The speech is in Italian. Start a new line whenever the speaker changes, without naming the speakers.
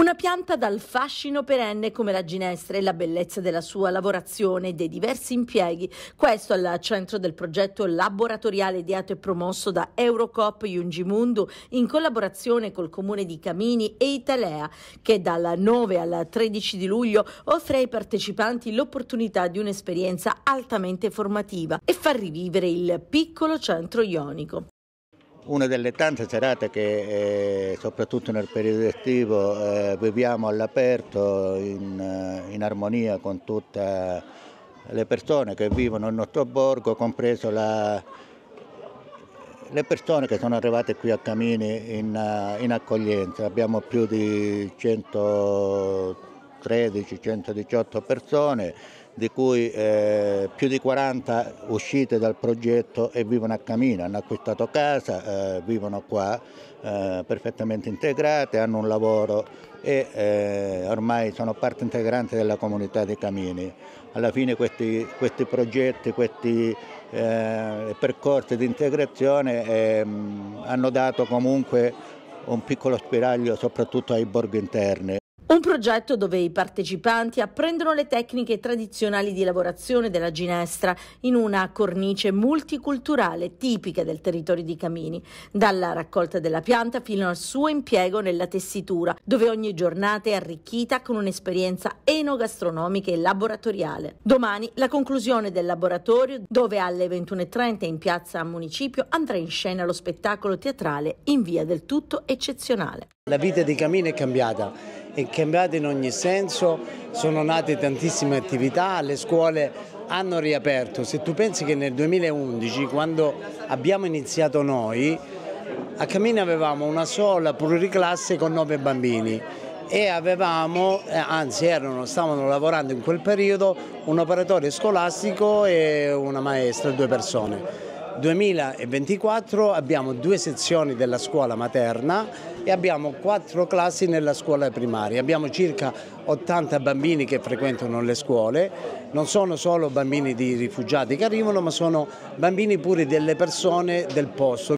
Una pianta dal fascino perenne come la ginestra e la bellezza della sua lavorazione e dei diversi impieghi. Questo al centro del progetto laboratoriale ideato e promosso da Eurocop Yungimundu in collaborazione col comune di Camini e Italea, che dal 9 al 13 di luglio offre ai partecipanti l'opportunità di un'esperienza altamente formativa e fa rivivere il piccolo centro ionico
una delle tante serate che eh, soprattutto nel periodo estivo eh, viviamo all'aperto in, eh, in, armonia con tutte le persone che vivono nel nostro borgo, compreso la, le persone che sono arrivate qui a Camini in, eh, in accoglienza. Abbiamo più di 113-118 persone di cui eh, più di 40 uscite dal progetto e vivono a Camino, hanno acquistato casa, eh, vivono qua eh, perfettamente integrate, hanno un lavoro e eh, ormai sono parte integrante della comunità dei Camini. Alla fine questi, questi progetti, questi eh, percorsi di integrazione ehm, hanno dato comunque un piccolo spiraglio soprattutto ai borghi interni.
Un progetto dove i partecipanti apprendono le tecniche tradizionali di lavorazione della ginestra in una cornice multiculturale tipica del territorio di Camini, dalla raccolta della pianta fino al suo impiego nella tessitura, dove ogni giornata è arricchita con un'esperienza enogastronomica e laboratoriale. Domani la conclusione del laboratorio, dove alle 21.30 in piazza Municipio andrà in scena lo spettacolo teatrale in via del tutto eccezionale.
La vita di Camini è cambiata è cambiato in ogni senso, sono nate tantissime attività, le scuole hanno riaperto. Se tu pensi che nel 2011, quando abbiamo iniziato noi, a Camina avevamo una sola pluriclasse con nove bambini e avevamo, eh, anzi erano, stavano lavorando in quel periodo un operatore scolastico e una maestra, due persone. 2024 abbiamo due sezioni della scuola materna e abbiamo quattro classi nella scuola primaria. Abbiamo circa 80 bambini che frequentano le scuole, non sono solo bambini di rifugiati che arrivano ma sono bambini pure delle persone del posto.